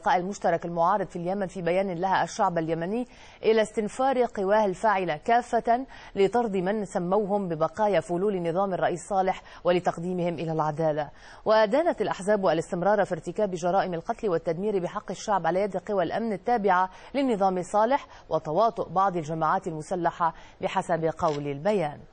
اللقاء المشترك المعارض في اليمن في بيان لها الشعب اليمني إلى استنفار قواه الفاعلة كافة لطرد من سموهم ببقايا فلول نظام الرئيس صالح ولتقديمهم إلى العدالة ودانت الأحزاب الاستمرار في ارتكاب جرائم القتل والتدمير بحق الشعب على يد قوى الأمن التابعة للنظام صالح وتواطؤ بعض الجماعات المسلحة بحسب قول البيان